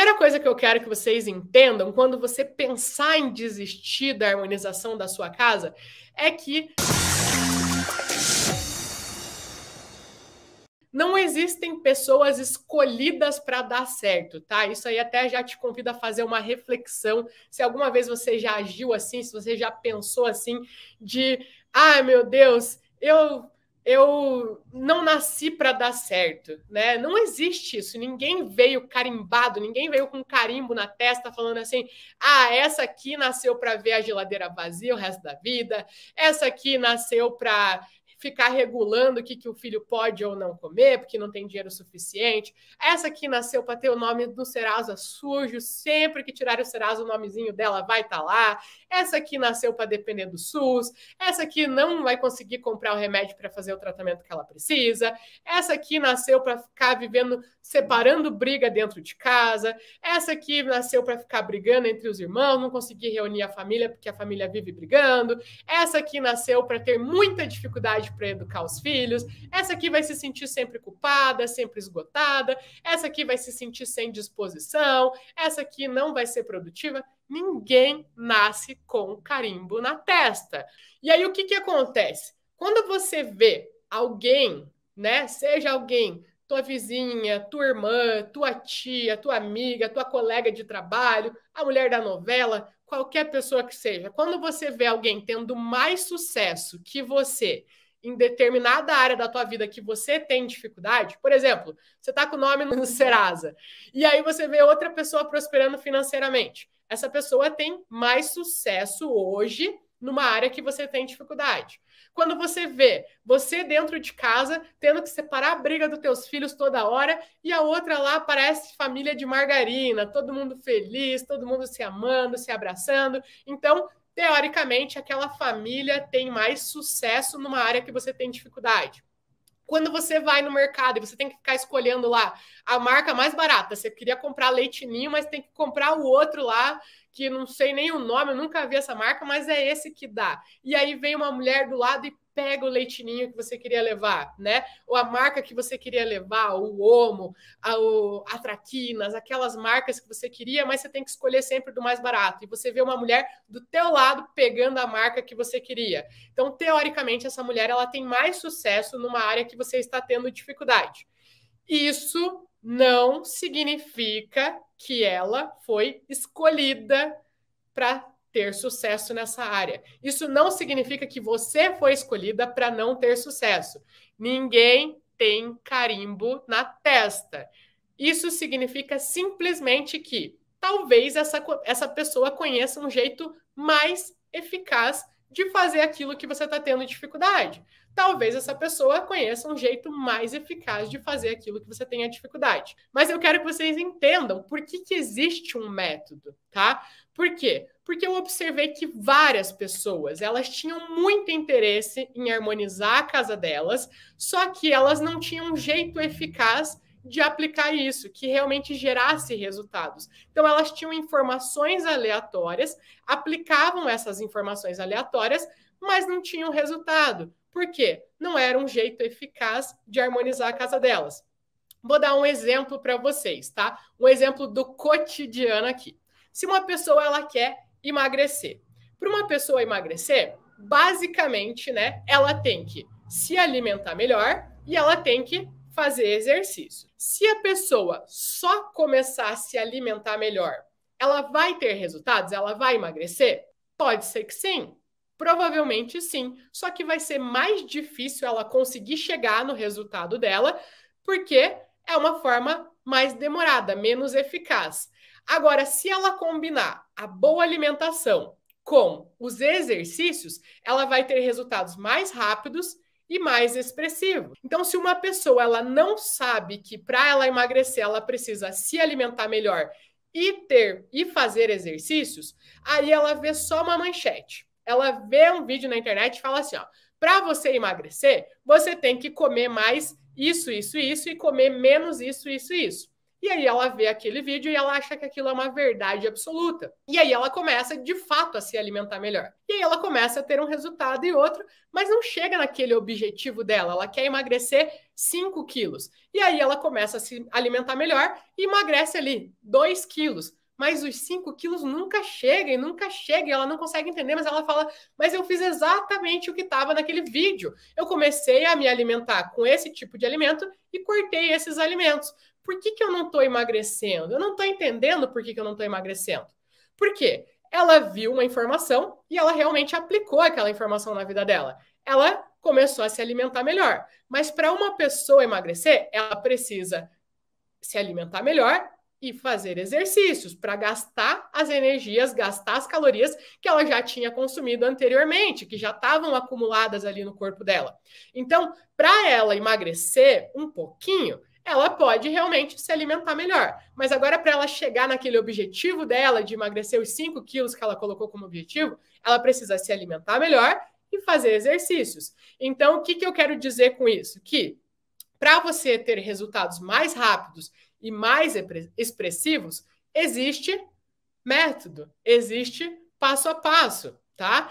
primeira coisa que eu quero que vocês entendam quando você pensar em desistir da harmonização da sua casa é que não existem pessoas escolhidas para dar certo, tá? Isso aí até já te convida a fazer uma reflexão. Se alguma vez você já agiu assim, se você já pensou assim, de ai ah, meu Deus, eu eu não nasci para dar certo, né? Não existe isso. Ninguém veio carimbado, ninguém veio com carimbo na testa falando assim: "Ah, essa aqui nasceu para ver a geladeira vazia o resto da vida. Essa aqui nasceu para ficar regulando o que, que o filho pode ou não comer, porque não tem dinheiro suficiente. Essa que nasceu para ter o nome do Serasa sujo, sempre que tirar o Serasa, o nomezinho dela vai estar tá lá. Essa que nasceu para depender do SUS. Essa que não vai conseguir comprar o remédio para fazer o tratamento que ela precisa. Essa que nasceu para ficar vivendo, separando briga dentro de casa. Essa que nasceu para ficar brigando entre os irmãos, não conseguir reunir a família porque a família vive brigando. Essa que nasceu para ter muita dificuldade para educar os filhos, essa aqui vai se sentir sempre culpada, sempre esgotada, essa aqui vai se sentir sem disposição, essa aqui não vai ser produtiva. Ninguém nasce com carimbo na testa. E aí o que, que acontece? Quando você vê alguém, né, seja alguém tua vizinha, tua irmã, tua tia, tua amiga, tua colega de trabalho, a mulher da novela, qualquer pessoa que seja. Quando você vê alguém tendo mais sucesso que você em determinada área da tua vida que você tem dificuldade, por exemplo, você está com o nome no Serasa, e aí você vê outra pessoa prosperando financeiramente. Essa pessoa tem mais sucesso hoje numa área que você tem dificuldade. Quando você vê você dentro de casa tendo que separar a briga dos teus filhos toda hora e a outra lá parece família de margarina, todo mundo feliz, todo mundo se amando, se abraçando. Então, teoricamente, aquela família tem mais sucesso numa área que você tem dificuldade. Quando você vai no mercado e você tem que ficar escolhendo lá a marca mais barata, você queria comprar leitinho, mas tem que comprar o outro lá, que não sei nem o nome, eu nunca vi essa marca, mas é esse que dá. E aí vem uma mulher do lado e pega o leitinho que você queria levar, né? Ou a marca que você queria levar, o Omo, a, o, a Traquinas, aquelas marcas que você queria, mas você tem que escolher sempre do mais barato. E você vê uma mulher do teu lado pegando a marca que você queria. Então, teoricamente, essa mulher ela tem mais sucesso numa área que você está tendo dificuldade. Isso não significa que ela foi escolhida para ter sucesso nessa área. Isso não significa que você foi escolhida para não ter sucesso. Ninguém tem carimbo na testa. Isso significa simplesmente que talvez essa, essa pessoa conheça um jeito mais eficaz de fazer aquilo que você está tendo dificuldade. Talvez essa pessoa conheça um jeito mais eficaz de fazer aquilo que você tenha dificuldade. Mas eu quero que vocês entendam por que, que existe um método, tá? Por quê? Porque eu observei que várias pessoas, elas tinham muito interesse em harmonizar a casa delas, só que elas não tinham um jeito eficaz de aplicar isso, que realmente gerasse resultados. Então, elas tinham informações aleatórias, aplicavam essas informações aleatórias, mas não tinham resultado. Por quê? Não era um jeito eficaz de harmonizar a casa delas. Vou dar um exemplo para vocês, tá? Um exemplo do cotidiano aqui. Se uma pessoa ela quer emagrecer, para uma pessoa emagrecer, basicamente, né, ela tem que se alimentar melhor e ela tem que fazer exercício. Se a pessoa só começar a se alimentar melhor, ela vai ter resultados? Ela vai emagrecer? Pode ser que sim. Provavelmente sim, só que vai ser mais difícil ela conseguir chegar no resultado dela, porque é uma forma mais demorada, menos eficaz. Agora, se ela combinar a boa alimentação com os exercícios, ela vai ter resultados mais rápidos e mais expressivo. Então, se uma pessoa ela não sabe que para ela emagrecer ela precisa se alimentar melhor e ter e fazer exercícios, aí ela vê só uma manchete. Ela vê um vídeo na internet e fala assim, ó, para você emagrecer, você tem que comer mais isso, isso, isso e comer menos isso, isso, isso. E aí ela vê aquele vídeo e ela acha que aquilo é uma verdade absoluta. E aí ela começa de fato a se alimentar melhor. E aí ela começa a ter um resultado e outro, mas não chega naquele objetivo dela. Ela quer emagrecer 5 quilos. E aí ela começa a se alimentar melhor e emagrece ali 2 quilos. Mas os 5 quilos nunca chegam e nunca chegam. E ela não consegue entender, mas ela fala: Mas eu fiz exatamente o que estava naquele vídeo. Eu comecei a me alimentar com esse tipo de alimento e cortei esses alimentos por que, que eu não estou emagrecendo? Eu não estou entendendo por que, que eu não estou emagrecendo. Por quê? Ela viu uma informação e ela realmente aplicou aquela informação na vida dela. Ela começou a se alimentar melhor. Mas para uma pessoa emagrecer, ela precisa se alimentar melhor e fazer exercícios para gastar as energias, gastar as calorias que ela já tinha consumido anteriormente, que já estavam acumuladas ali no corpo dela. Então, para ela emagrecer um pouquinho, ela pode realmente se alimentar melhor. Mas agora, para ela chegar naquele objetivo dela de emagrecer os 5 quilos que ela colocou como objetivo, ela precisa se alimentar melhor e fazer exercícios. Então, o que, que eu quero dizer com isso? Que para você ter resultados mais rápidos e mais expressivos, existe método, existe passo a passo, tá?